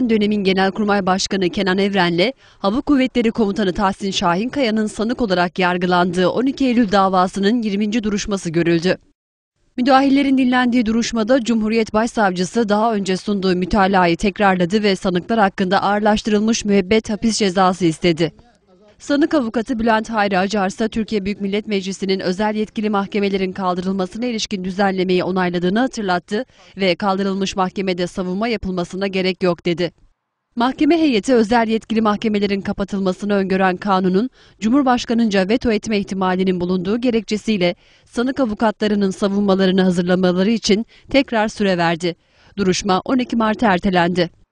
Dönemin Genelkurmay Başkanı Kenan Evren'le Hava Kuvvetleri Komutanı Tahsin Şahinkaya'nın sanık olarak yargılandığı 12 Eylül davasının 20. duruşması görüldü. Müdahillerin dinlendiği duruşmada Cumhuriyet Başsavcısı daha önce sunduğu mütalayı tekrarladı ve sanıklar hakkında ağırlaştırılmış müebbet hapis cezası istedi. Sanık avukatı Bülent Hayri Acar Türkiye Büyük Millet Meclisi'nin özel yetkili mahkemelerin kaldırılmasına ilişkin düzenlemeyi onayladığını hatırlattı ve kaldırılmış mahkemede savunma yapılmasına gerek yok dedi. Mahkeme heyeti özel yetkili mahkemelerin kapatılmasını öngören kanunun Cumhurbaşkanınca veto etme ihtimalinin bulunduğu gerekçesiyle sanık avukatlarının savunmalarını hazırlamaları için tekrar süre verdi. Duruşma 12 Mart'a ertelendi.